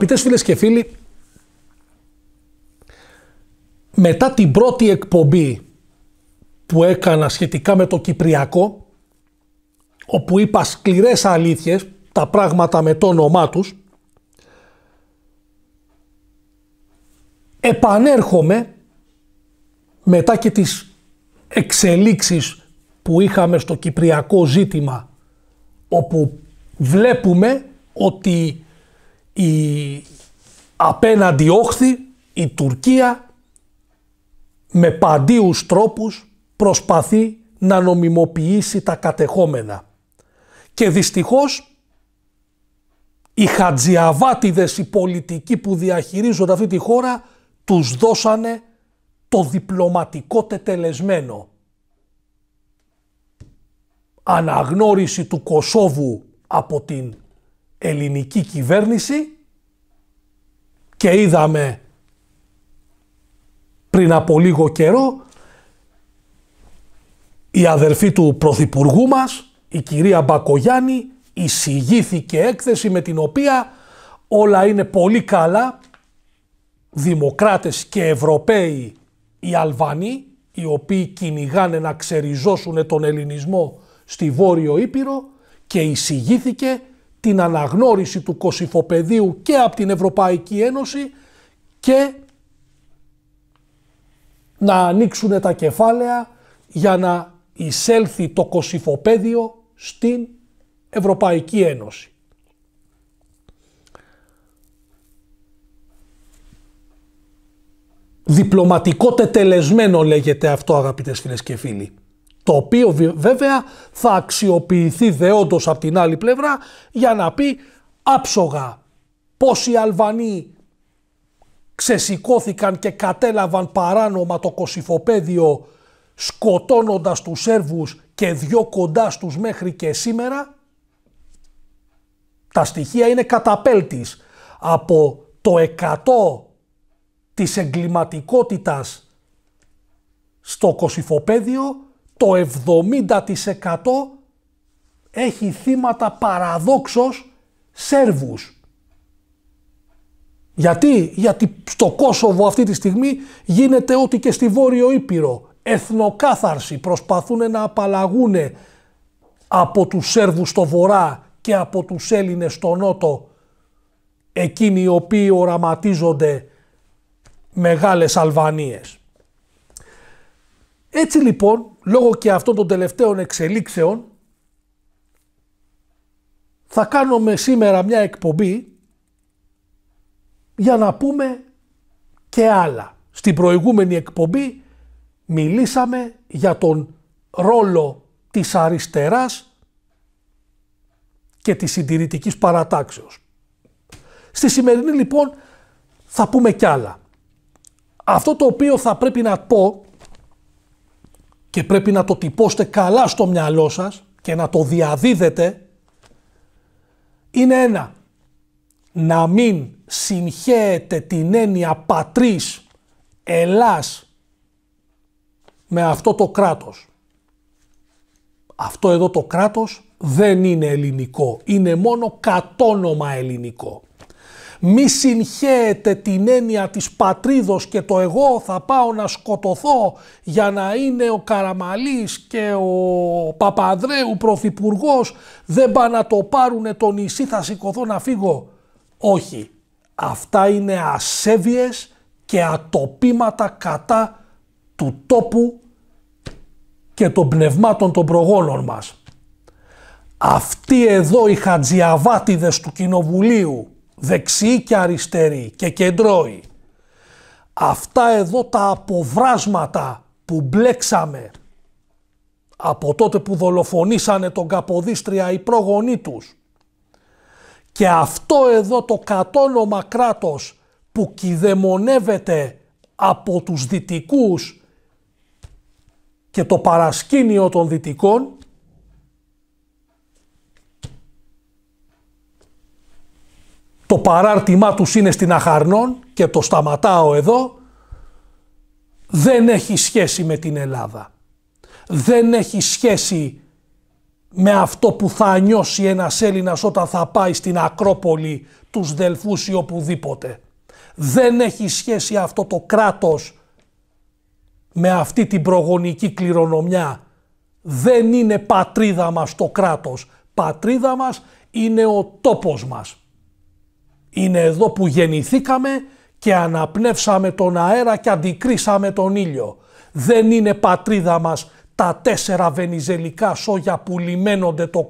Αγαπητές φίλες και φίλοι, μετά την πρώτη εκπομπή που έκανα σχετικά με το Κυπριακό, όπου είπα σκληρές αλήθειες, τα πράγματα με το όνομά τους, επανέρχομαι μετά και τις εξελίξεις που είχαμε στο Κυπριακό ζήτημα, όπου βλέπουμε ότι η απέναντι όχθη, η Τουρκία με παντίους τρόπους προσπαθεί να νομιμοποιήσει τα κατεχόμενα. Και δυστυχώς οι χατζιαβάτιδες οι πολιτικοί που διαχειρίζονται αυτή τη χώρα τους δώσανε το διπλωματικό τετελεσμένο. Αναγνώριση του Κωσόβου από την ελληνική κυβέρνηση και είδαμε πριν από λίγο καιρό η αδερφή του Πρωθυπουργού μας, η κυρία Μπακογιάννη, εισηγήθηκε έκθεση με την οποία όλα είναι πολύ καλά, δημοκράτες και Ευρωπαίοι οι Αλβανοί, οι οποίοι κυνηγάνε να ξεριζώσουν τον ελληνισμό στη Βόρειο Ήπειρο και εισηγήθηκε την αναγνώριση του κοσυφοπεδίου και από την Ευρωπαϊκή Ένωση και να ανοίξουν τα κεφάλαια για να εισέλθει το κοσυφοπέδιο στην Ευρωπαϊκή Ένωση. Διπλωματικό τετελεσμένο λέγεται αυτό αγαπητές φίλες και φίλοι. Το οποίο βέβαια θα αξιοποιηθεί δεόντως από την άλλη πλευρά για να πει άψογα πως οι Αλβανοί ξεσηκώθηκαν και κατέλαβαν παράνομα το κοσυφοπέδιο σκοτώνοντας τους Σέρβους και δυο κοντά τους μέχρι και σήμερα. Τα στοιχεία είναι καταπέλτης από το 100 της εγκληματικότητας στο κοσυφοπέδιο το 70% έχει θύματα παραδόξως Σέρβους. Γιατί, γιατί στο Κόσοβο αυτή τη στιγμή γίνεται ό,τι και στη Βόρειο Ήπειρο. Εθνοκάθαρση προσπαθούν να απαλλαγούν από τους Σέρβους στο βορρά και από τους Έλληνες στο νότο εκείνοι οι οποίοι οραματίζονται μεγάλες Αλβανίες. Έτσι λοιπόν λόγω και αυτών των τελευταίων εξελίξεων θα κάνουμε σήμερα μια εκπομπή για να πούμε και άλλα. Στην προηγούμενη εκπομπή μιλήσαμε για τον ρόλο της αριστεράς και της συντηρητικής παρατάξεως. Στη σημερινή λοιπόν θα πούμε κι άλλα. Αυτό το οποίο θα πρέπει να πω και πρέπει να το τυπώσετε καλά στο μυαλό σας και να το διαδίδετε είναι ένα. Να μην συγχέετε την έννοια πατρίς Ελλάς με αυτό το κράτος. Αυτό εδώ το κράτος δεν είναι ελληνικό, είναι μόνο κατόνομα ελληνικό. Μη συγχαίρετε την έννοια της πατρίδος και το εγώ θα πάω να σκοτωθώ για να είναι ο Καραμαλής και ο Παπαδρέου Πρωθυπουργός δεν πάνε να το πάρουνε το νησί θα σηκωθώ να φύγω. Όχι. Αυτά είναι ασέβειες και ατοπήματα κατά του τόπου και των πνευμάτων των προγόνων μας. Αυτοί εδώ οι χατζιαβάτιδες του Κοινοβουλίου δεξιοί και αριστεροί και κεντρώοι. Αυτά εδώ τα αποβράσματα που μπλέξαμε από τότε που δολοφονήσανε τον Καποδίστρια οι πρόγονοί τους και αυτό εδώ το κατόνομα κράτος που κυδεμονεύεται από τους δυτικούς και το παρασκήνιο των δυτικών το παράρτημά τους είναι στην Αχαρνών και το σταματάω εδώ, δεν έχει σχέση με την Ελλάδα. Δεν έχει σχέση με αυτό που θα νιώσει ένας Έλληνας όταν θα πάει στην Ακρόπολη, τους Δελφούς ή οπουδήποτε. Δεν έχει σχέση αυτό το κράτος με αυτή την προγονική κληρονομιά. Δεν είναι πατρίδα μας το κράτος. Πατρίδα μας είναι ο τόπος μας. Είναι εδώ που γεννηθήκαμε και αναπνεύσαμε τον αέρα και αντικρίσαμε τον ήλιο. Δεν είναι πατρίδα μας τα τέσσερα βενιζελικά σόγια που λιμένονται το,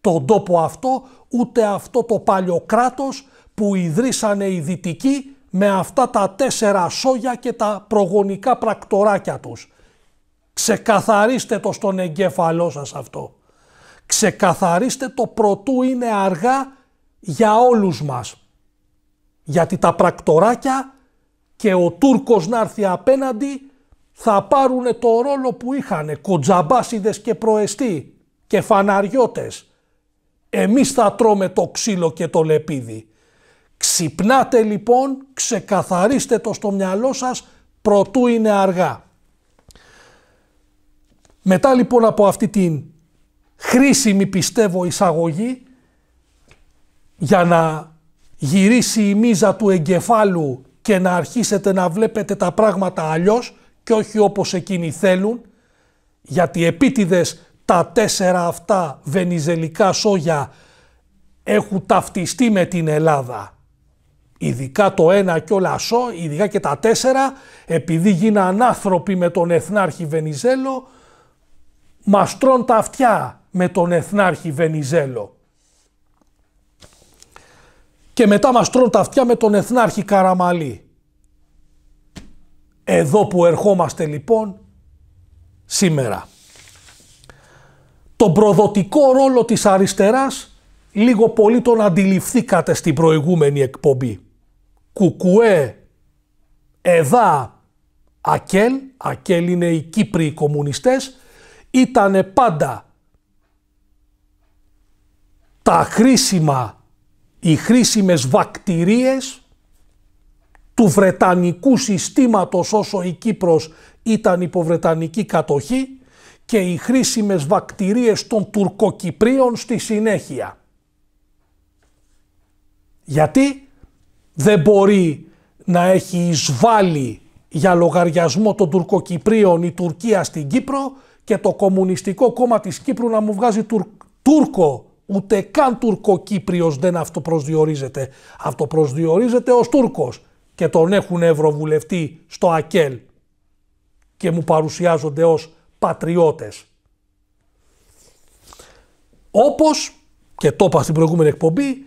τον τόπο αυτό, ούτε αυτό το παλιό κράτος που ιδρύσανε οι δυτικοί με αυτά τα τέσσερα σόγια και τα προγονικά πρακτοράκια τους. Ξεκαθαρίστε το στον εγκέφαλό σας αυτό. Ξεκαθαρίστε το πρωτού είναι αργά για όλους μας. Γιατί τα πρακτοράκια και ο Τούρκος να έρθει απέναντι θα πάρουν το ρόλο που είχαν κοντζαμπάσιδες και προεστοί και φαναριώτες. Εμείς θα τρώμε το ξύλο και το λεπίδι. Ξυπνάτε λοιπόν, ξεκαθαρίστε το στο μυαλό σας, προτού είναι αργά. Μετά λοιπόν από αυτή την χρήσιμη πιστεύω εισαγωγή για να γυρίσει η μίζα του εγκεφάλου και να αρχίσετε να βλέπετε τα πράγματα αλλιώς και όχι όπως εκείνοι θέλουν, γιατί επίτηδες τα τέσσερα αυτά βενιζελικά σόγια έχουν ταυτιστεί με την Ελλάδα. Ειδικά το ένα και όλα σό, ειδικά και τα τέσσερα, επειδή γίναν άνθρωποι με τον Εθνάρχη Βενιζέλο, μαστρών τρών τα αυτιά με τον Εθνάρχη Βενιζέλο και μετά μας τρώνε τα αυτιά με τον Εθνάρχη Καραμαλή. Εδώ που ερχόμαστε λοιπόν σήμερα. Το προδοτικό ρόλο της αριστεράς λίγο πολύ τον αντιληφθήκατε στην προηγούμενη εκπομπή. Κουκουέ, Εδά, Ακέλ, Ακέλ είναι οι Κύπροι κομμουνιστές, ήτανε πάντα τα χρήσιμα οι χρήσιμες βακτηρίες του Βρετανικού συστήματος όσο η Κύπρος ήταν υποβρετανική κατοχή και οι χρήσιμες βακτηρίες των Τουρκοκυπρίων στη συνέχεια. Γιατί δεν μπορεί να έχει εισβάλει για λογαριασμό των Τουρκοκυπρίων η Τουρκία στην Κύπρο και το Κομμουνιστικό Κόμμα της Κύπρου να μου βγάζει Τούρκο Ούτε καν Τουρκοκύπριος δεν αυτοπροσδιορίζεται. Αυτοπροσδιορίζεται ως Τούρκος και τον έχουν ευρωβουλευτή στο ΑΚΕΛ και μου παρουσιάζονται ως πατριώτες. Όπως, και το είπα στην προηγούμενη εκπομπή,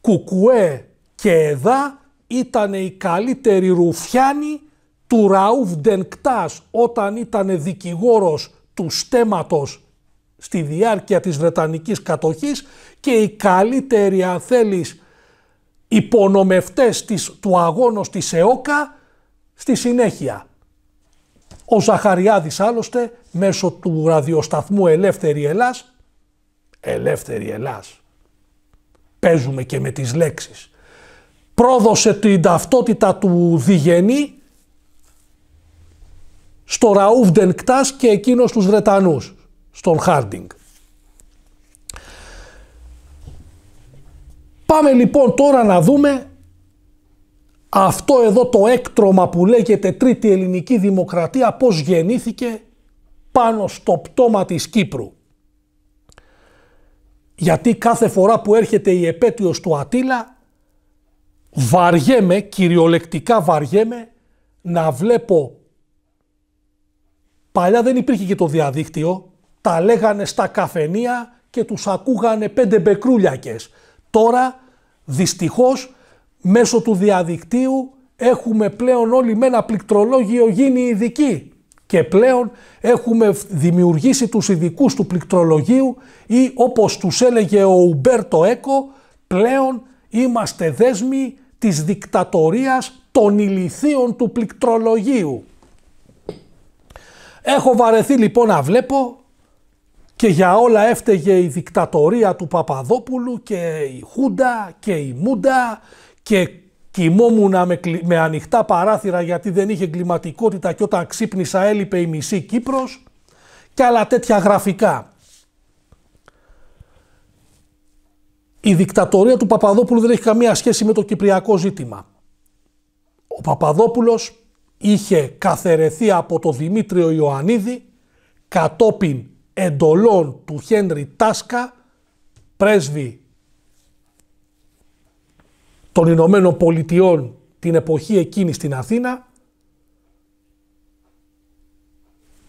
Κουκουέ και ΕΔΑ ήταν οι καλύτεροι ρουφιάνοι του Ραούφ Ντενκτάς όταν ήταν δικηγόρος του στέματος στη διάρκεια της Βρετανικής κατοχής και οι καλύτεροι αν θέλεις υπονομευτές της, του αγώνος της ΕΟΚΑ στη συνέχεια. Ο Ζαχαριάδης άλλωστε μέσω του ραδιοσταθμού Ελεύθερη Ελλάς, Ελεύθερη Ελλάς, παίζουμε και με τις λέξεις, πρόδωσε την ταυτότητα του διγενή στο Ραούβ Ντενκτάς και εκείνος τους Βρετανούς στον Χάρντινγκ. Πάμε λοιπόν τώρα να δούμε αυτό εδώ το έκτρωμα που λέγεται Τρίτη Ελληνική Δημοκρατία πώς γεννήθηκε πάνω στο πτώμα της Κύπρου. Γιατί κάθε φορά που έρχεται η επέτειος του Ατήλα βαριέμαι, κυριολεκτικά βαριέμαι να βλέπω Παλιά δεν υπήρχε και το διαδίκτυο, τα λέγανε στα καφενεία και τους ακούγανε πέντε μπεκρούλιακες. Τώρα, δυστυχώς, μέσω του διαδικτύου έχουμε πλέον όλοι με ένα πληκτρολόγιο γίνει ειδικοί και πλέον έχουμε δημιουργήσει τους ειδικούς του πληκτρολογίου ή όπως τους έλεγε ο Ουμπέρτο Έκο, πλέον είμαστε δέσμοι της δικτατορίας των ηλιθείων του πληκτρολογίου. Έχω βαρεθεί λοιπόν να βλέπω και για όλα έφταιγε η δικτατορία του Παπαδόπουλου και η Χούντα και η Μούντα και κοιμόμουν με, με ανοιχτά παράθυρα γιατί δεν είχε εγκληματικότητα και όταν ξύπνησα έλειπε η μισή Κύπρος και άλλα τέτοια γραφικά. Η δικτατορία του Παπαδόπουλου δεν έχει καμία σχέση με το κυπριακό ζήτημα. Ο Παπαδόπουλος είχε καθερεθεί από το Δημήτριο Ιωαννίδη κατόπιν εντολών του Χένρι Τάσκα, πρέσβη των Ηνωμένων Πολιτειών την εποχή εκείνη στην Αθήνα,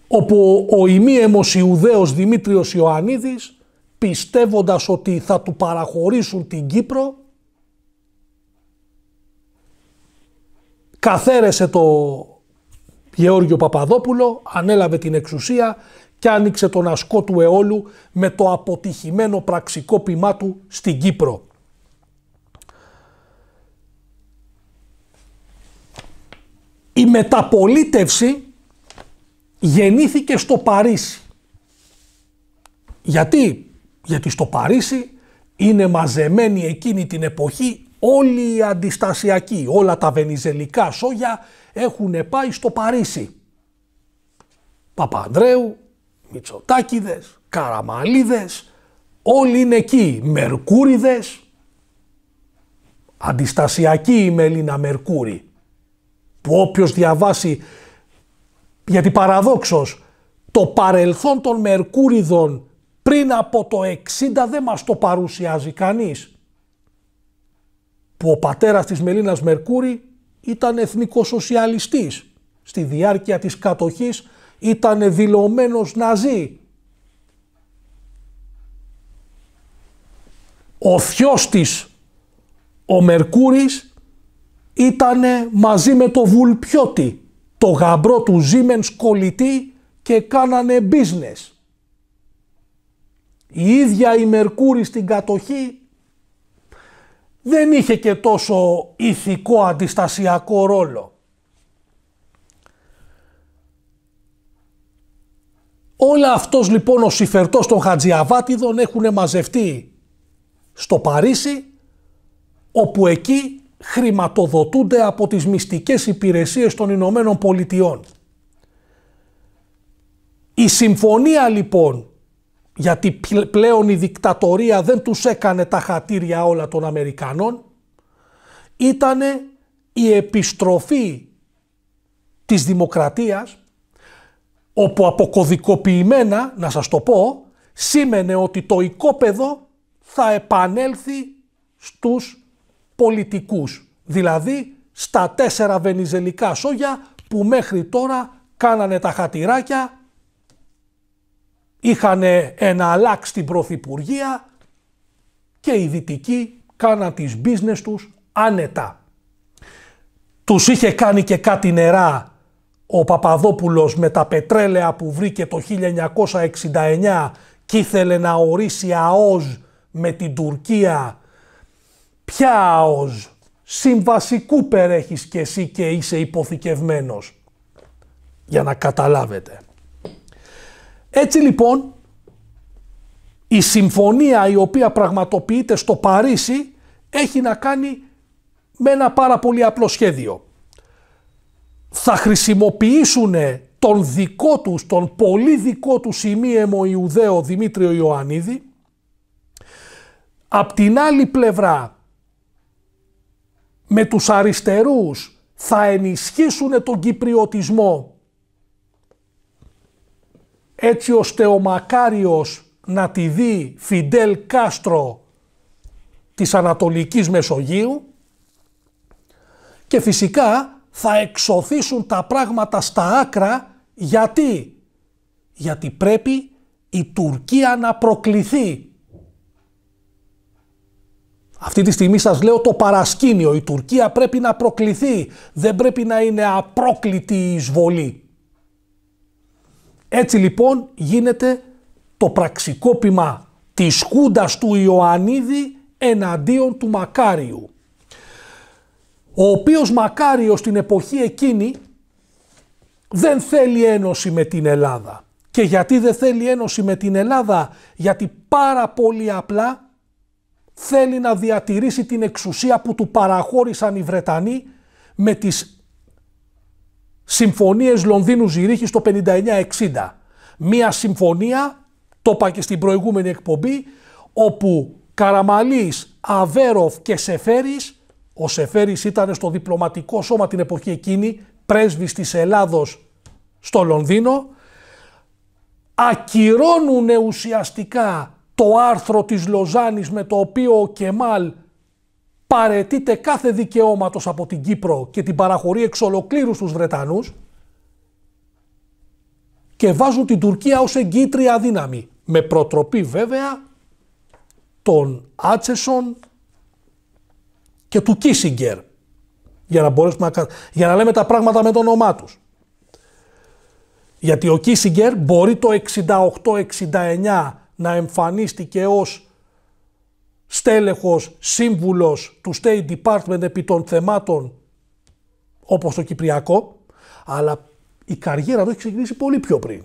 όπου ο ημίαιμος Ιουδαίος Δημήτριος Ιωαννίδης, πιστεύοντας ότι θα του παραχωρήσουν την Κύπρο, καθαίρεσε το Γεώργιο Παπαδόπουλο, ανέλαβε την εξουσία και άνοιξε τον ασκό του αιώλου με το αποτυχημένο πραξικό ποιμά του στην Κύπρο. Η μεταπολίτευση γεννήθηκε στο Παρίσι. Γιατί? Γιατί στο Παρίσι είναι μαζεμένη εκείνη την εποχή όλοι οι αντιστασιακοί, όλα τα βενιζελικά σόγια έχουν πάει στο Παρίσι. Παπανδρέου, Μητσοτάκηδες, Καραμαλίδες, όλοι είναι εκεί, Μερκούριδες, αντιστασιακή η Μελίνα Μερκούρη, που όποιος διαβάσει, γιατί παραδόξως, το παρελθόν των Μερκούριδων πριν από το 60 δεν μας το παρουσιάζει κανείς. Που ο πατέρας της Μελίνας Μερκούρη ήταν εθνικοσοσιαλιστής. Στη διάρκεια της κατοχής ήταν δηλωμένος Ναζί. Ο θιο της, ο Μερκούρης, ήταν μαζί με το Βουλπιώτη, το γαμπρό του ζήμεν κολλητή και κάνανε business. Η ίδια η Μερκούρη στην κατοχή δεν είχε και τόσο ηθικό αντιστασιακό ρόλο. Όλα αυτός λοιπόν ο συφερτός των Χατζιαβάτιδων έχουν μαζευτεί στο Παρίσι, όπου εκεί χρηματοδοτούνται από τις μυστικές υπηρεσίες των Ηνωμένων Πολιτειών. Η συμφωνία λοιπόν, γιατί πλέον η δικτατορία δεν τους έκανε τα χατήρια όλα των Αμερικανών, ήταν η επιστροφή της δημοκρατίας όπου αποκωδικοποιημένα, να σας το πω, σήμαινε ότι το οικόπεδο θα επανέλθει στους πολιτικούς, δηλαδή στα τέσσερα βενιζελικά σόγια που μέχρι τώρα κάνανε τα χατηράκια, είχαν αλλάξ την Πρωθυπουργία και οι Δυτικοί κάναν τις business τους άνετα. Τους είχε κάνει και κάτι νερά ο Παπαδόπουλος με τα πετρέλαια που βρήκε το 1969 και ήθελε να ορίσει ΑΟΖ με την Τουρκία. Ποια ΑΟΖ, Συμβασικού Κούπερ και εσύ και είσαι υποθηκευμένος. Για να καταλάβετε. Έτσι λοιπόν, η συμφωνία η οποία πραγματοποιείται στο Παρίσι έχει να κάνει με ένα πάρα πολύ απλό σχέδιο θα χρησιμοποιήσουν τον δικό τους, τον πολύ δικό τους ημίαιμο Ιουδαίο Δημήτριο Ιωαννίδη. Απ' την άλλη πλευρά, με τους αριστερούς θα ενισχύσουν τον κυπριωτισμό έτσι ώστε ο Μακάριος να τη δει Φιντέλ Κάστρο της Ανατολικής Μεσογείου και φυσικά θα εξωθήσουν τα πράγματα στα άκρα γιατί, γιατί πρέπει η Τουρκία να προκληθεί. Αυτή τη στιγμή σας λέω το παρασκήνιο, η Τουρκία πρέπει να προκληθεί, δεν πρέπει να είναι απρόκλητη η εισβολή. Έτσι λοιπόν γίνεται το πραξικόπημα της χούντας του Ιωαννίδη εναντίον του Μακάριου ο οποίος Μακάριος την εποχή εκείνη δεν θέλει ένωση με την Ελλάδα. Και γιατί δεν θέλει ένωση με την Ελλάδα, γιατί πάρα πολύ απλά θέλει να διατηρήσει την εξουσία που του παραχώρησαν οι Βρετανοί με τις συμφωνίες Λονδίνου Ζηρίχης το 59-60. Μία συμφωνία, το είπα και στην προηγούμενη εκπομπή, όπου Καραμαλής, Αβέροφ και Σεφέρης ο Σεφέρης ήταν στο διπλωματικό σώμα την εποχή εκείνη, πρέσβης της Ελλάδος στο Λονδίνο. Ακυρώνουν ουσιαστικά το άρθρο της Λοζάνης με το οποίο ο Κεμάλ παρετείται κάθε δικαιώματος από την Κύπρο και την παραχωρεί εξ ολοκλήρους στους Βρετανούς και βάζουν την Τουρκία ως εγκύτρια δύναμη. Με προτροπή βέβαια τον Άτσεσον, και του Κίσιγκερ. Για να, μπορέσουμε να, για να λέμε τα πράγματα με το όνομά τους. Γιατί ο Κίσιγκερ μπορεί το 68-69 να εμφανίστηκε ως στέλεχος, σύμβουλος του State Department επί των θεμάτων όπως το Κυπριακό, αλλά η καριέρα του έχει ξεκινήσει πολύ πιο πριν.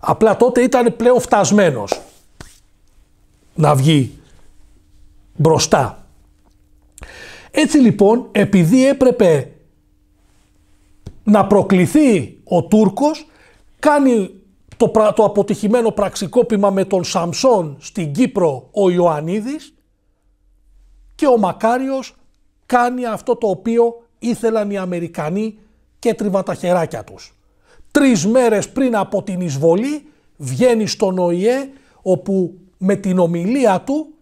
Απλά τότε ήταν πλέον φτασμένος να βγει μπροστά έτσι λοιπόν, επειδή έπρεπε να προκληθεί ο Τούρκος, κάνει το, το αποτυχημένο πραξικόπημα με τον Σαμσόν στην Κύπρο ο Ιωαννίδης και ο Μακάριος κάνει αυτό το οποίο ήθελαν οι Αμερικανοί και τρίβαν τα χεράκια τους. Τρεις μέρες πριν από την εισβολή βγαίνει στον ΟΗΕ όπου με την ομιλία του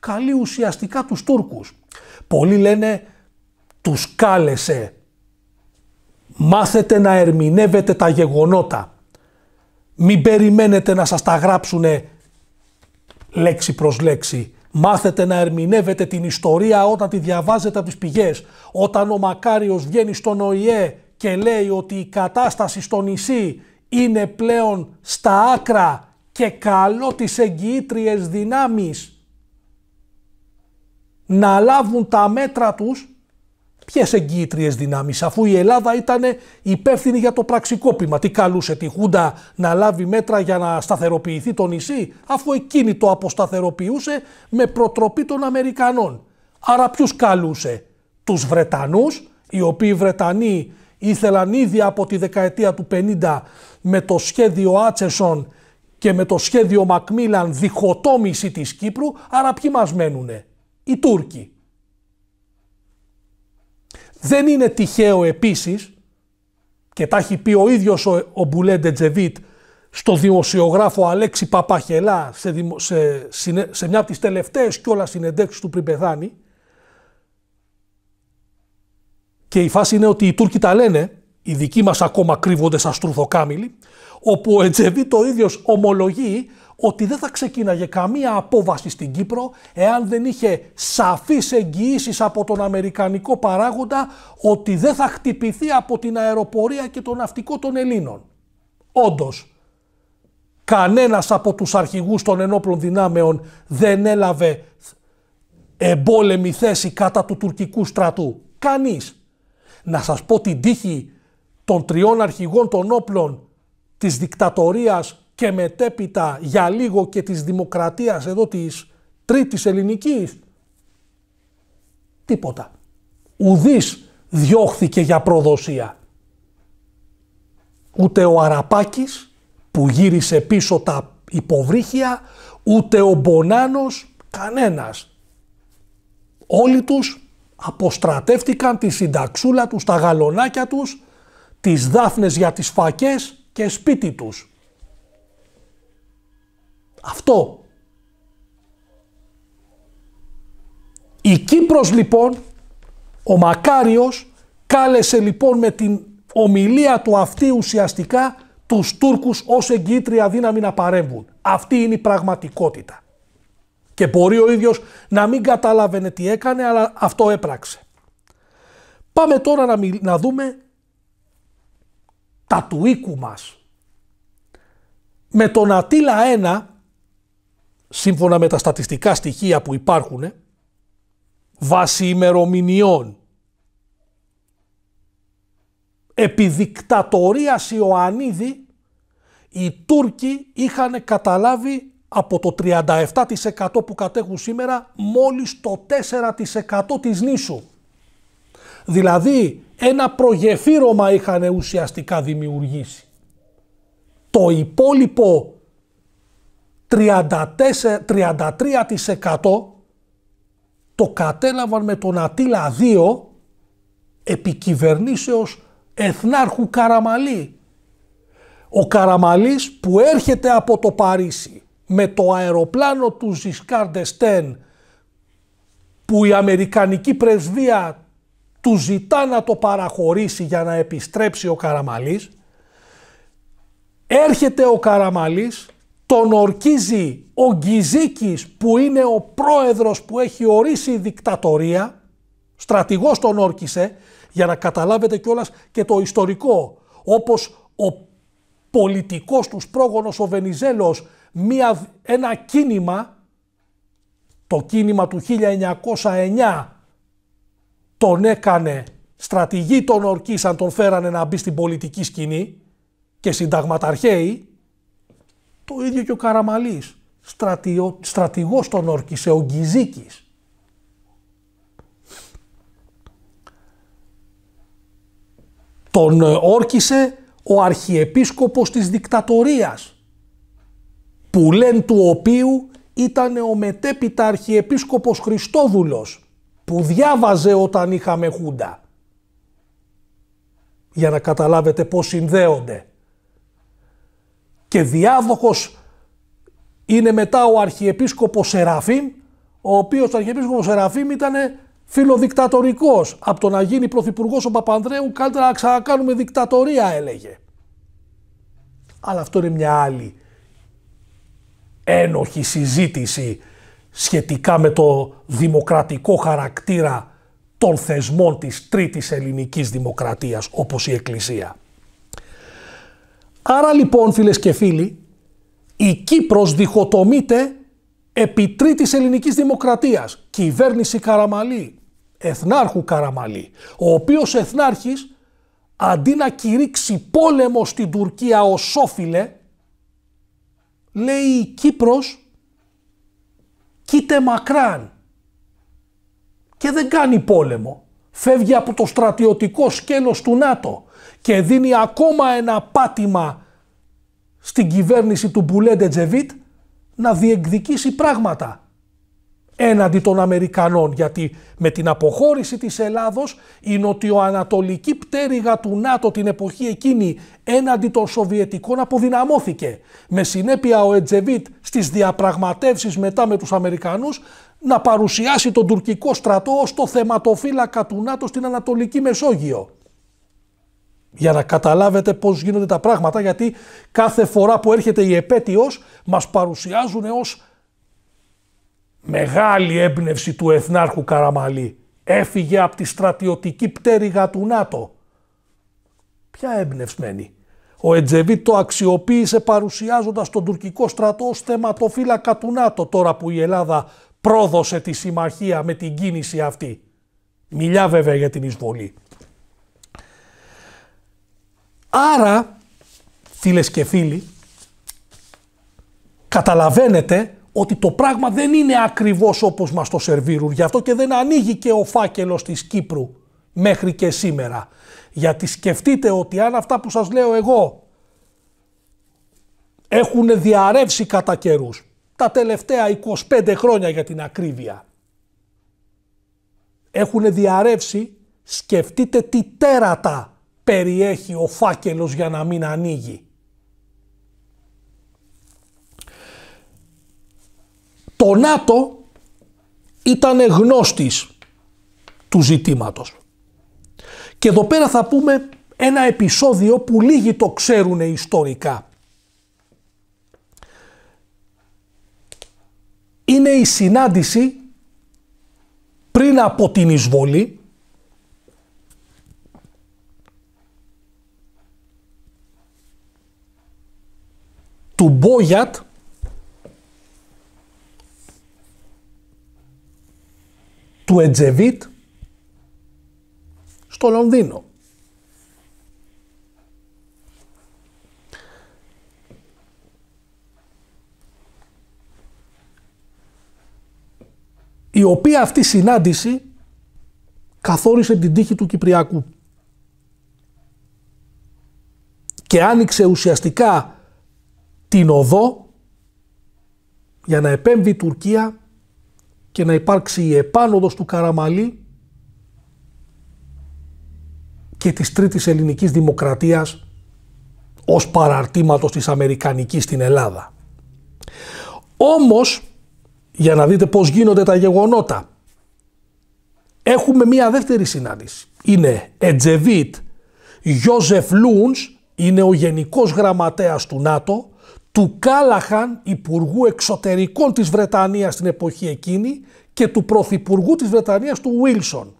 καλεί ουσιαστικά τους Τούρκους Πολλοί λένε τους κάλεσε. Μάθετε να ερμηνεύετε τα γεγονότα. Μην περιμένετε να σας τα γράψουνε λέξη προς λέξη. Μάθετε να ερμηνεύετε την ιστορία όταν τη διαβάζετε από τις πηγές. Όταν ο Μακάριος βγαίνει στον ΟΗΕ και λέει ότι η κατάσταση στο νησί είναι πλέον στα άκρα και καλό τις εγγυήτριες δυνάμεις να λάβουν τα μέτρα τους Ποιες εγκύτριες δυνάμεις, αφού η Ελλάδα ήταν υπεύθυνη για το πραξικόπημα. Τι καλούσε τη Χούντα να λάβει μέτρα για να σταθεροποιηθεί το νησί, αφού εκείνη το αποσταθεροποιούσε με προτροπή των Αμερικανών. Άρα ποιους καλούσε, τους Βρετανούς, οι οποίοι οι Βρετανοί ήθελαν ήδη από τη δεκαετία του 50 με το σχέδιο Άτσεσον και με το σχέδιο Μακμίλαν διχοτόμηση της Κύπρου, άρα ποιοι μας μένουνε οι Τούρκοι. Δεν είναι τυχαίο επίσης και τα έχει πει ο ίδιος ο, ο Μπουλέντε Τζεβίτ στο δημοσιογράφο Αλέξη Παπαχελά σε, σε, σε μια από τις τελευταίες κιόλας συνεντέξεις του πριν πεθάνει και η φάση είναι ότι οι Τούρκοι τα λένε οι δικοί μας ακόμα κρύβονται σαν στρουθοκάμιλοι όπου ο Ετζεβίτ ο ίδιος ομολογεί ότι δεν θα ξεκίναγε καμία απόβαση στην Κύπρο εάν δεν είχε σαφείς εγγυήσεις από τον Αμερικανικό παράγοντα ότι δεν θα χτυπηθεί από την αεροπορία και το ναυτικό των Ελλήνων. Όντως, κανένας από τους αρχηγούς των ενόπλων δυνάμεων δεν έλαβε εμπόλεμη θέση κατά του τουρκικού στρατού. Κανείς. Να σας πω την τύχη των τριών αρχηγών των όπλων της δικτατορίας και μετέπειτα για λίγο και της δημοκρατίας εδώ της τρίτης ελληνικής. Τίποτα. Ουδής διώχθηκε για προδοσία. Ούτε ο Αραπάκης που γύρισε πίσω τα υποβρύχια, ούτε ο Μπονάνος, κανένας. Όλοι τους αποστρατεύτηκαν τη συνταξούλα τους, τα γαλονάκια τους, τις δάφνες για τις φακές και σπίτι τους. Αυτό. Η Κύπρος λοιπόν, ο Μακάριος κάλεσε λοιπόν με την ομιλία του αυτή ουσιαστικά τους Τούρκους ως εγκύτρια δύναμη να παρέμβουν. Αυτή είναι η πραγματικότητα. Και μπορεί ο ίδιος να μην καταλάβαινε τι έκανε, αλλά αυτό έπραξε. Πάμε τώρα να, δούμε τα του οίκου μας. Με τον Ατήλα σύμφωνα με τα στατιστικά στοιχεία που υπάρχουν, βάσει ημερομηνιών, επί δικτατορίας Ιωαννίδη, οι Τούρκοι είχαν καταλάβει από το 37% που κατέχουν σήμερα μόλις το 4% της νήσου. Δηλαδή ένα προγεφύρωμα είχαν ουσιαστικά δημιουργήσει. Το υπόλοιπο 33% το κατέλαβαν με τον Ατήλα 2 κυβερνήσεως Εθνάρχου Καραμαλή. Ο Καραμαλής που έρχεται από το Παρίσι με το αεροπλάνο του Ντεστέν που η Αμερικανική πρεσβεία του ζητά να το παραχωρήσει για να επιστρέψει ο Καραμαλής έρχεται ο Καραμαλής τον ορκίζει ο Γκυζίκης που είναι ο πρόεδρος που έχει ορίσει η δικτατορία, στρατηγός τον όρκισε, για να καταλάβετε κιόλας και το ιστορικό, όπως ο πολιτικός τους πρόγονος ο Βενιζέλος, μια, ένα κίνημα, το κίνημα του 1909, τον έκανε στρατηγοί τον ορκίσαν, τον φέρανε να μπει στην πολιτική σκηνή και συνταγματαρχαίοι, το ίδιο και ο Καραμαλής, στρατηγό, στρατηγός των ο Γκυζίκης. Τον ε, όρκησε ο αρχιεπίσκοπος της δικτατορίας, που λένε του οποίου ήταν ο μετέπειτα αρχιεπίσκοπος Χριστόδουλος, που διάβαζε όταν είχαμε χούντα. Για να καταλάβετε πώς συνδέονται και διάδοχος είναι μετά ο Αρχιεπίσκοπος Σεραφείμ, ο οποίος ο Αρχιεπίσκοπος Σεραφείμ ήταν φιλοδικτατορικός. Από το να γίνει πρωθυπουργός ο Παπανδρέου καλύτερα να ξανακάνουμε δικτατορία έλεγε. Αλλά αυτό είναι μια άλλη ένοχη συζήτηση σχετικά με το δημοκρατικό χαρακτήρα των θεσμών της τρίτης ελληνικής δημοκρατίας όπως η Εκκλησία. Άρα λοιπόν φίλες και φίλοι, η Κύπρος διχοτομείται επί τρίτης ελληνικής δημοκρατίας, κυβέρνηση Καραμαλή, εθνάρχου Καραμαλή, ο οποίος εθνάρχης αντί να κηρύξει πόλεμο στην Τουρκία ως όφιλε, λέει η Κύπρος κοίτε μακράν και δεν κάνει πόλεμο. Φεύγει από το στρατιωτικό σκέλος του ΝΑΤΟ και δίνει ακόμα ένα πάτημα στην κυβέρνηση του Μπουλέντε Τζεβίτ να διεκδικήσει πράγματα έναντι των Αμερικανών, γιατί με την αποχώρηση της Ελλάδος η νοτιοανατολική πτέρυγα του ΝΑΤΟ την εποχή εκείνη έναντι των Σοβιετικών αποδυναμώθηκε. Με συνέπεια ο Ετζεβίτ στις διαπραγματεύσεις μετά με τους Αμερικανούς να παρουσιάσει τον τουρκικό στρατό ως το θεματοφύλακα του ΝΑΤΟ στην Ανατολική Μεσόγειο για να καταλάβετε πώς γίνονται τα πράγματα γιατί κάθε φορά που έρχεται η επέτειος μας παρουσιάζουν ως μεγάλη έμπνευση του Εθνάρχου Καραμαλή. Έφυγε από τη στρατιωτική πτέρυγα του ΝΑΤΟ. Ποια έμπνευσμένη. Ο Ετζεβίτ το αξιοποίησε παρουσιάζοντας τον τουρκικό στρατό ως θεματοφύλακα του ΝΑΤΟ τώρα που η Ελλάδα πρόδωσε τη συμμαχία με την κίνηση αυτή. Μιλιά βέβαια για την εισβολή. Άρα, φίλες και φίλοι, καταλαβαίνετε ότι το πράγμα δεν είναι ακριβώς όπως μας το σερβίρουν. Γι' αυτό και δεν ανοίγει και ο φάκελος της Κύπρου μέχρι και σήμερα. Γιατί σκεφτείτε ότι αν αυτά που σας λέω εγώ έχουν διαρρεύσει κατά καιρούς τα τελευταία 25 χρόνια για την ακρίβεια. Έχουν διαρρεύσει, σκεφτείτε τι τέρατα περιέχει ο φάκελος για να μην ανοίγει. Το ΝΑΤΟ ήταν γνώστης του ζητήματος. Και εδώ πέρα θα πούμε ένα επεισόδιο που λίγοι το ξέρουν ιστορικά. Είναι η συνάντηση πριν από την εισβολή του Μπόγιατ του Ετζεβίτ στο Λονδίνο. η οποία αυτή συνάντηση καθόρισε την τύχη του Κυπριακού και άνοιξε ουσιαστικά την οδό για να επέμβει η Τουρκία και να υπάρξει η επάνωδος του Καραμαλή και της τρίτης ελληνικής δημοκρατίας ως παραρτήματος της Αμερικανικής στην Ελλάδα. Όμως, για να δείτε πώς γίνονται τα γεγονότα, έχουμε μία δεύτερη συνάντηση. Είναι Ετζεβίτ Γιώζεφ Λούνς, είναι ο Γενικός Γραμματέας του ΝΑΤΟ, του Κάλαχαν, Υπουργού Εξωτερικών της Βρετανίας στην εποχή εκείνη και του Πρωθυπουργού της Βρετανίας του Βίλσον.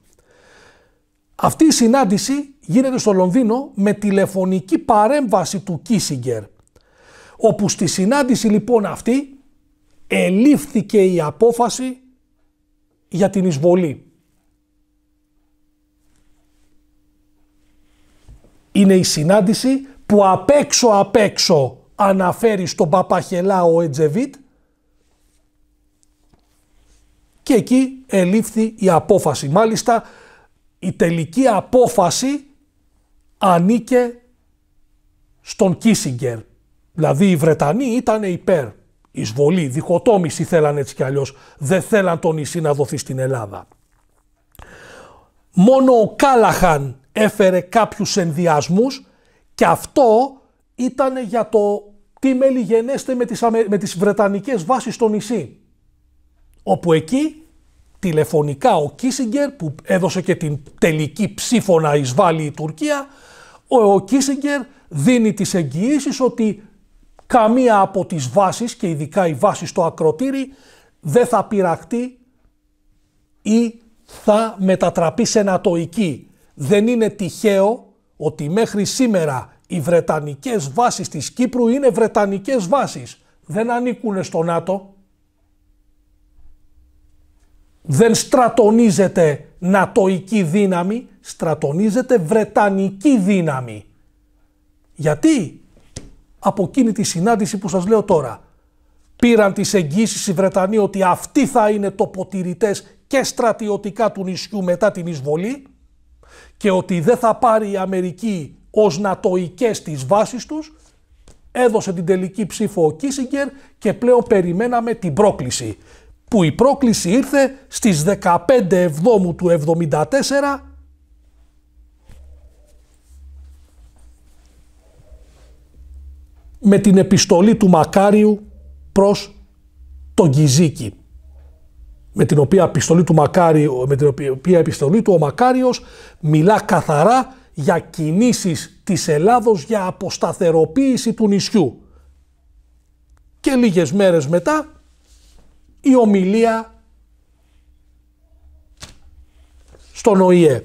Αυτή η συνάντηση γίνεται στο Λονδίνο με τηλεφωνική παρέμβαση του Κίσιγκερ, όπου στη συνάντηση λοιπόν αυτή ελήφθηκε η απόφαση για την εισβολή. Είναι η συνάντηση που απ' έξω απ' έξω αναφέρει στον Παπαχελά ο Ετζεβίτ και εκεί ελήφθη η απόφαση. Μάλιστα η τελική απόφαση ανήκε στον Κίσιγκερ. Δηλαδή οι Βρετανοί ήταν υπέρ εισβολή, διχοτόμηση θέλαν έτσι κι αλλιώς. Δεν θέλαν τον νησί να δοθεί στην Ελλάδα. Μόνο ο Κάλαχαν έφερε κάποιους ενδιασμούς και αυτό ήταν για το τι μέλη γενέστε με τις, με τις Βρετανικές βάσεις στο νησί. Όπου εκεί τηλεφωνικά ο Κίσιγκερ που έδωσε και την τελική ψήφο να εισβάλλει η Τουρκία, ο, ο Κίσιγκερ δίνει τις εγγυήσεις ότι καμία από τις βάσεις και ειδικά η βάση στο ακροτήρι δεν θα πειραχτεί ή θα μετατραπεί σε νατοϊκή. Δεν είναι τυχαίο ότι μέχρι σήμερα οι Βρετανικές βάσεις της Κύπρου είναι Βρετανικές βάσεις. Δεν ανήκουν στο ΝΑΤΟ. Δεν στρατονίζεται νατοική δύναμη, στρατονίζεται βρετανική δύναμη. Γιατί από εκείνη τη συνάντηση που σας λέω τώρα πήραν τις εγγύσεις οι Βρετανοί ότι αυτοί θα είναι τοποτηρητές και στρατιωτικά του νησιού μετά την εισβολή και ότι δεν θα πάρει η Αμερική ως νατοικές τις βάσεις τους, έδωσε την τελική ψήφο ο Κίσιγκερ και πλέον περιμέναμε την πρόκληση. Που η πρόκληση ήρθε στις 15 Εβδόμου του 1974 με την επιστολή του Μακάριου προς τον Κιζίκη. Με την οποία επιστολή του Μακάριου, με την οποία επιστολή του ο Μακάριος μιλά καθαρά για κινήσεις της Ελλάδος για αποσταθεροποίηση του νησιού. Και λίγες μέρες μετά η ομιλία στον ΟΗΕ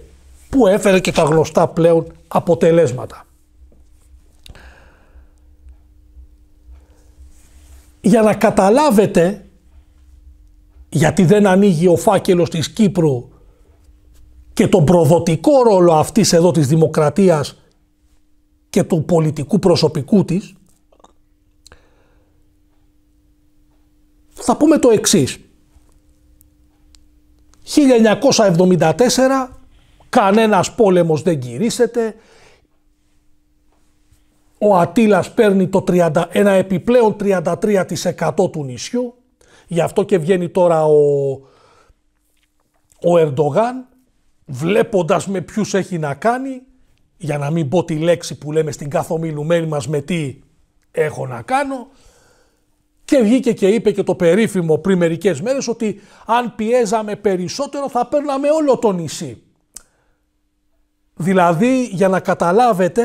που έφερε και τα γνωστά πλέον αποτελέσματα. Για να καταλάβετε γιατί δεν ανοίγει ο φάκελος της Κύπρου και τον προδοτικό ρόλο αυτής εδώ της δημοκρατίας και του πολιτικού προσωπικού της, θα πούμε το εξής. 1974 κανένας πόλεμος δεν κηρύσσεται, ο Ατήλας παίρνει το 30, ένα επιπλέον 33% του νησιού, γι' αυτό και βγαίνει τώρα ο, ο Ερντογάν βλέποντας με ποιους έχει να κάνει, για να μην πω τη λέξη που λέμε στην καθομιλουμένη μας με τι έχω να κάνω, και βγήκε και είπε και το περίφημο πριν μερικές μέρες ότι αν πιέζαμε περισσότερο θα παίρναμε όλο το νησί. Δηλαδή για να καταλάβετε,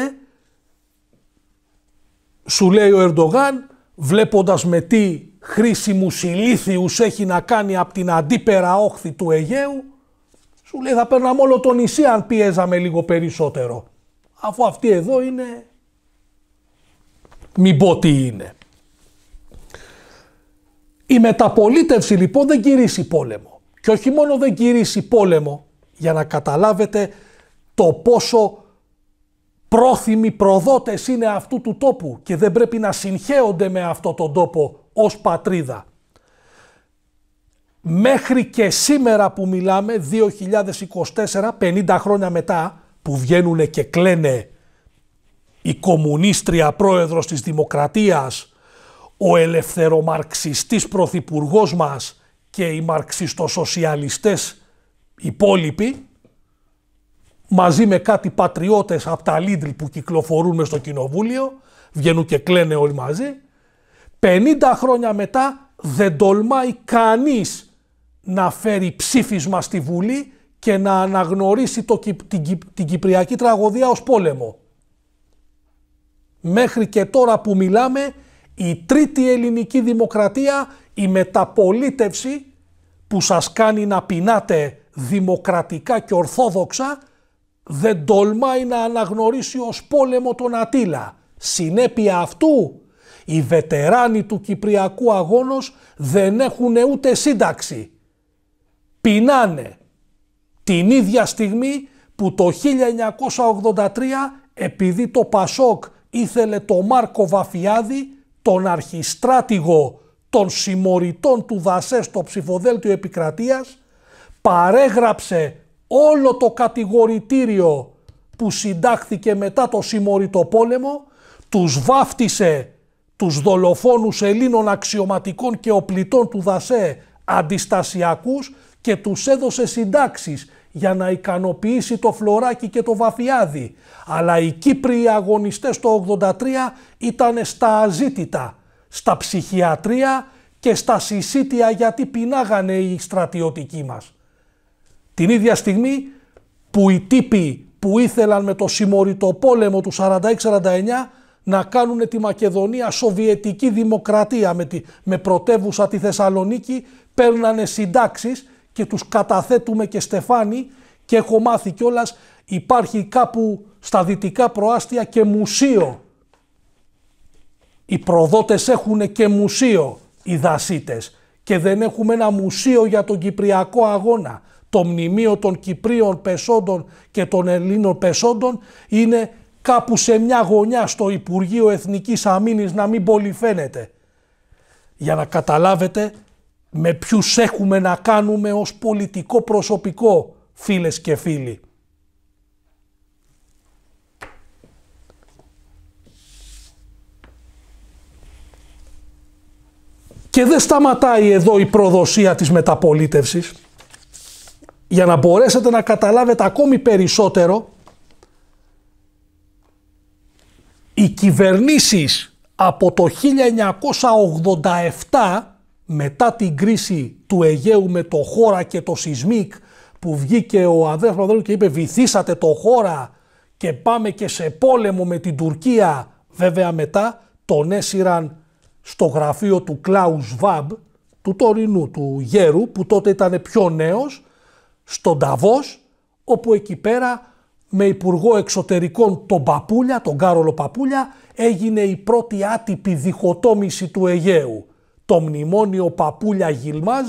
σου λέει ο Ερντογάν, βλέποντας με τι χρήσιμους ηλίθιους έχει να κάνει από την αντίπερα όχθη του Αιγαίου, σου λέει θα παίρναμε όλο το νησί αν πιέζαμε λίγο περισσότερο. Αφού αυτή εδώ είναι... Μην πω τι είναι. Η μεταπολίτευση λοιπόν δεν γυρίσει πόλεμο. Και όχι μόνο δεν γυρίσει πόλεμο, για να καταλάβετε το πόσο πρόθυμοι προδότες είναι αυτού του τόπου και δεν πρέπει να συγχέονται με αυτό τον τόπο ως πατρίδα μέχρι και σήμερα που μιλάμε, 2024, 50 χρόνια μετά, που βγαίνουν και κλαίνε η κομμουνίστρια πρόεδρος της Δημοκρατίας, ο ελευθερομαρξιστής πρωθυπουργός μας και οι μαρξιστοσοσιαλιστές υπόλοιποι, μαζί με κάτι πατριώτες από τα Λίντλ που κυκλοφορούν στο κοινοβούλιο, βγαίνουν και κλαίνε όλοι μαζί, 50 χρόνια μετά δεν τολμάει κανείς να φέρει ψήφισμα στη Βουλή και να αναγνωρίσει το, την, Κυπριακή τραγωδία ως πόλεμο. Μέχρι και τώρα που μιλάμε, η τρίτη ελληνική δημοκρατία, η μεταπολίτευση που σας κάνει να πεινάτε δημοκρατικά και ορθόδοξα, δεν τολμάει να αναγνωρίσει ως πόλεμο τον Ατήλα. Συνέπεια αυτού, οι βετεράνοι του Κυπριακού αγώνος δεν έχουν ούτε σύνταξη πεινάνε την ίδια στιγμή που το 1983 επειδή το Πασόκ ήθελε το Μάρκο Βαφιάδη, τον αρχιστράτηγο των συμμοριτών του Δασέ στο ψηφοδέλτιο επικρατείας, παρέγραψε όλο το κατηγορητήριο που συντάχθηκε μετά το συμμοριτό πόλεμο, τους βάφτισε τους δολοφόνους Ελλήνων αξιωματικών και οπλιτών του Δασέ αντιστασιακούς και τους έδωσε συντάξεις για να ικανοποιήσει το Φλωράκι και το Βαφιάδι. Αλλά οι Κύπριοι αγωνιστές το 83 ήταν στα αζήτητα, στα ψυχιατρία και στα συσίτια γιατί πεινάγανε οι στρατιωτικοί μας. Την ίδια στιγμή που οι τύποι που ήθελαν με το συμμοριτό πόλεμο του 46-49 να κάνουν τη Μακεδονία σοβιετική δημοκρατία με, με πρωτεύουσα τη Θεσσαλονίκη, παίρνανε συντάξεις και τους καταθέτουμε και στεφάνι και έχω μάθει κιόλας υπάρχει κάπου στα δυτικά προάστια και μουσείο. Οι προδότες έχουν και μουσείο οι δασίτες και δεν έχουμε ένα μουσείο για τον Κυπριακό αγώνα. Το μνημείο των Κυπρίων πεσόντων και των Ελλήνων πεσόντων είναι κάπου σε μια γωνιά στο Υπουργείο Εθνικής Αμήνης να μην πολυφαίνεται. Για να καταλάβετε με ποιους έχουμε να κάνουμε ως πολιτικό προσωπικό, φίλες και φίλοι. Και δεν σταματάει εδώ η προδοσία της μεταπολίτευσης. Για να μπορέσετε να καταλάβετε ακόμη περισσότερο, οι κυβερνήσεις από το 1987 μετά την κρίση του Αιγαίου με το χώρα και το σεισμικ που βγήκε ο Ανδρέας Παπαδόπουλος και είπε βυθίσατε το χώρα και πάμε και σε πόλεμο με την Τουρκία. Βέβαια μετά τον έσυραν στο γραφείο του Κλάους Σβάμπ του τωρινού του γέρου που τότε ήταν πιο νέος, στον Ταβός, όπου εκεί πέρα με υπουργό εξωτερικών τον Παπούλια, τον Κάρολο Παπούλια, έγινε η πρώτη άτυπη διχοτόμηση του Αιγαίου το μνημόνιο Παπούλια Γιλμάζ,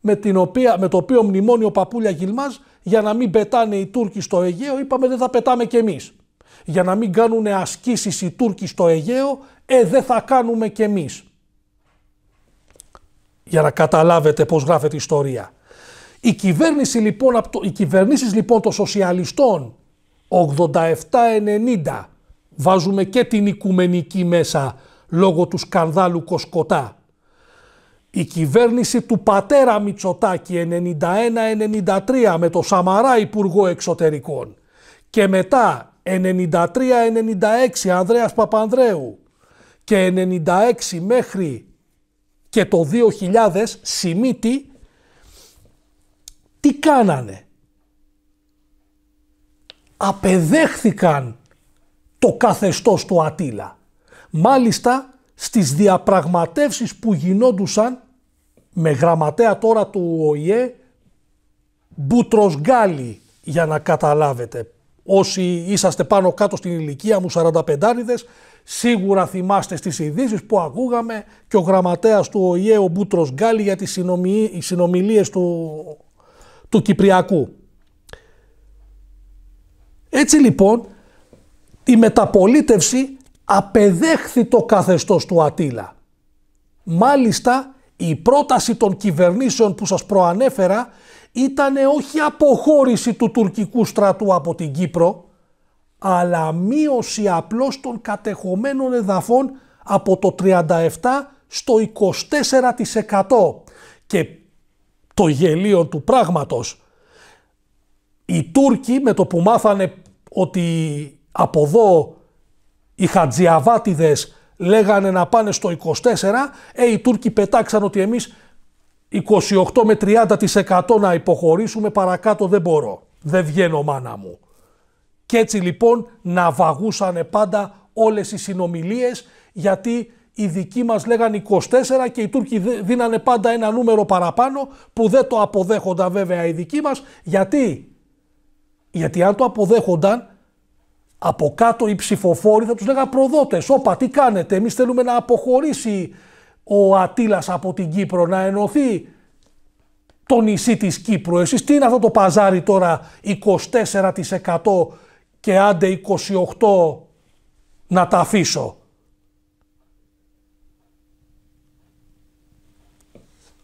με, την οποία, με το οποίο μνημόνιο Παπούλια Γιλμάζ, για να μην πετάνε οι Τούρκοι στο Αιγαίο, είπαμε δεν θα πετάμε κι εμείς. Για να μην κάνουν ασκήσεις οι Τούρκοι στο Αιγαίο, ε, δεν θα κάνουμε κι εμείς. Για να καταλάβετε πώς γράφεται η ιστορία. Η κυβέρνηση λοιπόν, οι κυβερνήσεις λοιπόν των σοσιαλιστών 87-90, βάζουμε και την οικουμενική μέσα λόγω του σκανδάλου Κοσκοτά, η κυβέρνηση του πατέρα Μητσοτάκη 91-93 με το Σαμαρά Υπουργό Εξωτερικών και μετά 93-96 Ανδρέας Παπανδρέου και 96 μέχρι και το 2000 Σιμίτη τι κάνανε. Απεδέχθηκαν το καθεστώς του Ατήλα. Μάλιστα στις διαπραγματεύσεις που γινόντουσαν με γραμματέα τώρα του ΟΗΕ Μπουτροσγκάλι για να καταλάβετε. Όσοι είσαστε πάνω κάτω στην ηλικία μου 45 ανίδες σίγουρα θυμάστε στις ειδήσεις που ακούγαμε και ο γραμματέας του ΟΗΕ ο Μπουτρος Γκάλι για τις συνομιλίες του, του Κυπριακού. Έτσι λοιπόν η μεταπολίτευση απεδέχθη το καθεστώς του Ατήλα. Μάλιστα η πρόταση των κυβερνήσεων που σας προανέφερα ήταν όχι αποχώρηση του τουρκικού στρατού από την Κύπρο, αλλά μείωση απλώς των κατεχωμένων εδαφών από το 37% στο 24%. Και το γελίο του πράγματος, οι Τούρκοι με το που μάθανε ότι από εδώ οι Χατζιαβάτιδες λέγανε να πάνε στο 24, ε, οι Τούρκοι πετάξαν ότι εμείς 28 με 30% να υποχωρήσουμε, παρακάτω δεν μπορώ, δεν βγαίνω μάνα μου. Και έτσι λοιπόν να βαγούσαν πάντα όλες οι συνομιλίες, γιατί οι δικοί μας λέγαν 24 και οι Τούρκοι δίνανε πάντα ένα νούμερο παραπάνω, που δεν το αποδέχονταν βέβαια οι δικοί μας, γιατί, γιατί αν το αποδέχονταν από κάτω οι ψηφοφόροι θα τους λέγανε προδότες. Όπα, τι κάνετε, εμείς θέλουμε να αποχωρήσει ο Ατήλας από την Κύπρο, να ενωθεί το νησί της Κύπρου. Εσείς τι είναι αυτό το παζάρι τώρα 24% και άντε 28% να τα αφήσω.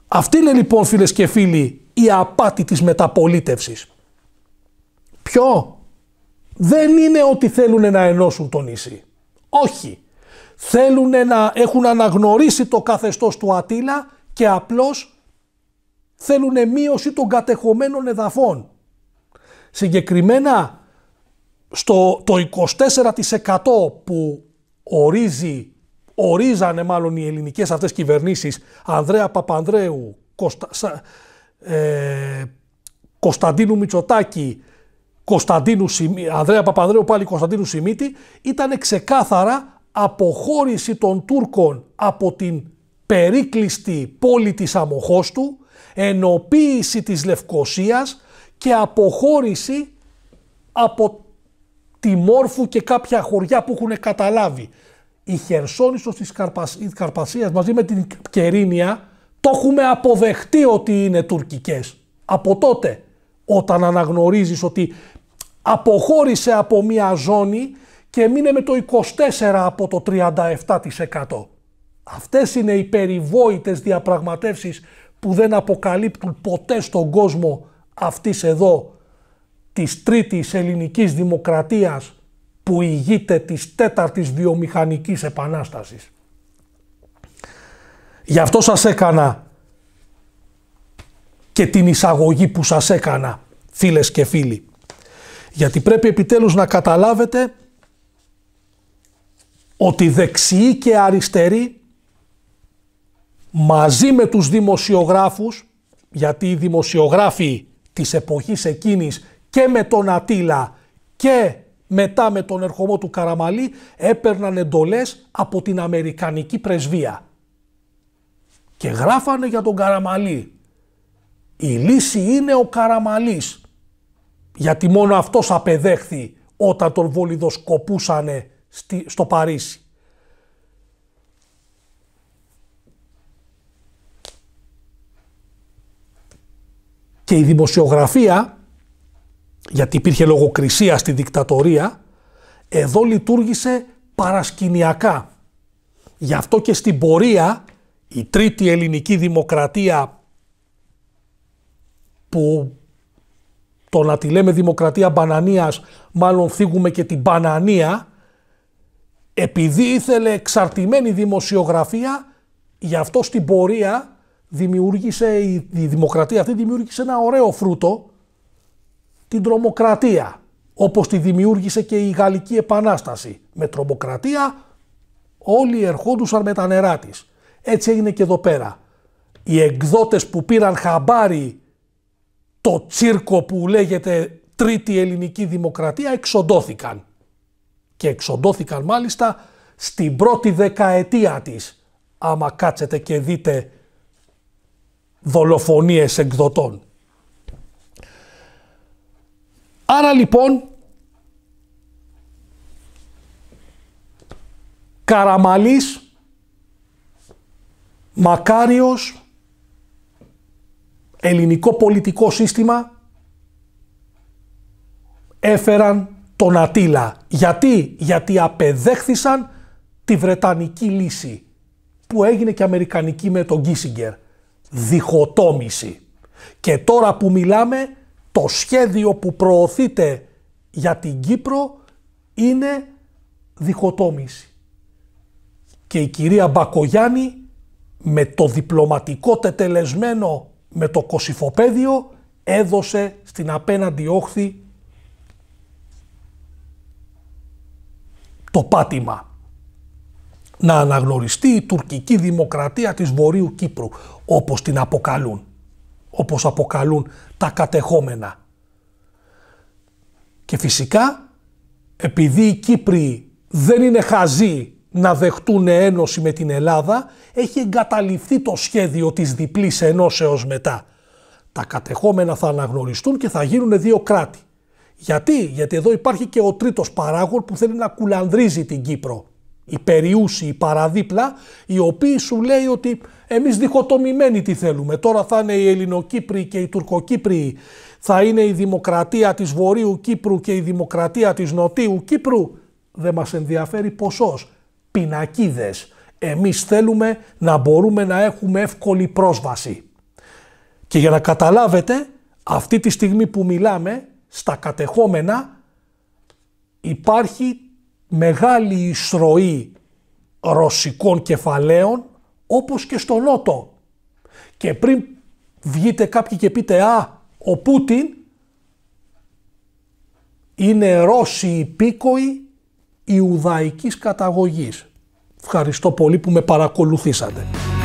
Αυτή είναι λοιπόν φίλες και φίλοι η απάτη της μεταπολίτευσης. Ποιο? δεν είναι ότι θέλουν να ενώσουν το νησί. Όχι. Θέλουν να έχουν αναγνωρίσει το καθεστώς του Ατήλα και απλώς θέλουν μείωση των κατεχωμένων εδαφών. Συγκεκριμένα στο το 24% που ορίζει, ορίζανε μάλλον οι ελληνικές αυτές κυβερνήσεις Ανδρέα Παπανδρέου, ε, Κωνσταντίνου Μητσοτάκη, Κωνσταντίνου, Ανδρέα Παπανδρέου, πάλι Κωνσταντίνου Σιμίτη, ήταν ξεκάθαρα αποχώρηση των Τούρκων από την περίκλειστη πόλη της Αμοχώστου, ενοποίηση της Λευκοσίας και αποχώρηση από τη Μόρφου και κάποια χωριά που έχουν καταλάβει. Η Χερσόνησος της Καρπασίας μαζί με την Κερίνια το έχουμε αποδεχτεί ότι είναι τουρκικές. Από τότε όταν αναγνωρίζεις ότι αποχώρησε από μια ζώνη και μείνε με το 24 από το 37%. Αυτές είναι οι περιβόητες διαπραγματεύσεις που δεν αποκαλύπτουν ποτέ στον κόσμο αυτής εδώ της τρίτης ελληνικής δημοκρατίας που ηγείται της τέταρτης βιομηχανικής επανάστασης. Γι' αυτό σας έκανα και την εισαγωγή που σας έκανα φίλες και φίλοι. Γιατί πρέπει επιτέλους να καταλάβετε ότι δεξιοί και αριστεροί μαζί με τους δημοσιογράφους, γιατί οι δημοσιογράφοι της εποχής εκείνης και με τον Ατήλα και μετά με τον ερχομό του Καραμαλή έπαιρναν εντολές από την Αμερικανική πρεσβεία και γράφανε για τον Καραμαλή. Η λύση είναι ο Καραμαλής. Γιατί μόνο αυτός απεδέχθη όταν τον βολιδοσκοπούσανε στο Παρίσι. Και η δημοσιογραφία, γιατί υπήρχε λογοκρισία στη δικτατορία, εδώ λειτουργήσε παρασκηνιακά. Γι' αυτό και στην πορεία η τρίτη ελληνική δημοκρατία που το να τη λέμε δημοκρατία μπανανίας, μάλλον θίγουμε και την μπανανία, επειδή ήθελε εξαρτημένη δημοσιογραφία, γι' αυτό στην πορεία δημιούργησε, η, η δημοκρατία αυτή δημιούργησε ένα ωραίο φρούτο, την τρομοκρατία, όπως τη δημιούργησε και η Γαλλική Επανάσταση. Με τρομοκρατία όλοι ερχόντουσαν με τα νερά της. Έτσι έγινε και εδώ πέρα. Οι εκδότες που πήραν χαμπάρι το τσίρκο που λέγεται Τρίτη Ελληνική Δημοκρατία εξοντώθηκαν. Και εξοντώθηκαν μάλιστα στην πρώτη δεκαετία της. Άμα κάτσετε και δείτε δολοφονίες εκδοτών. Άρα λοιπόν Καραμαλής Μακάριος ελληνικό πολιτικό σύστημα έφεραν τον Ατήλα. Γιατί, γιατί απεδέχθησαν τη Βρετανική λύση που έγινε και Αμερικανική με τον Κίσιγκερ. Διχοτόμηση. Και τώρα που μιλάμε, το σχέδιο που προωθείται για την Κύπρο είναι διχοτόμηση. Και η κυρία Μπακογιάννη με το διπλωματικό τετελεσμένο με το κοσυφοπέδιο έδωσε στην απέναντι όχθη το πάτημα να αναγνωριστεί η τουρκική δημοκρατία της Βορείου Κύπρου, όπως την αποκαλούν, όπως αποκαλούν τα κατεχόμενα. Και φυσικά, επειδή οι Κύπροι δεν είναι χαζοί να δεχτούν ένωση με την Ελλάδα, έχει εγκαταληφθεί το σχέδιο της διπλής ενώσεως μετά. Τα κατεχόμενα θα αναγνωριστούν και θα γίνουν δύο κράτη. Γιατί, γιατί εδώ υπάρχει και ο τρίτος παράγων που θέλει να κουλανδρίζει την Κύπρο. Η περιούση, η παραδίπλα, η οποία σου λέει ότι εμείς διχοτομημένοι τι θέλουμε. Τώρα θα είναι οι Ελληνοκύπροι και οι Τουρκοκύπροι, θα είναι η δημοκρατία της Βορείου Κύπρου και η δημοκρατία της Νοτίου Κύπρου. Δεν μας ενδιαφέρει ποσός πινακίδες. Εμείς θέλουμε να μπορούμε να έχουμε εύκολη πρόσβαση. Και για να καταλάβετε, αυτή τη στιγμή που μιλάμε, στα κατεχόμενα υπάρχει μεγάλη ισροή ρωσικών κεφαλαίων όπως και στο Νότο. Και πριν βγείτε κάποιοι και πείτε «Α, ο Πούτιν είναι Ρώσοι υπήκοοι Ιουδαϊκής καταγωγής». Ευχαριστώ πολύ που με παρακολουθήσατε.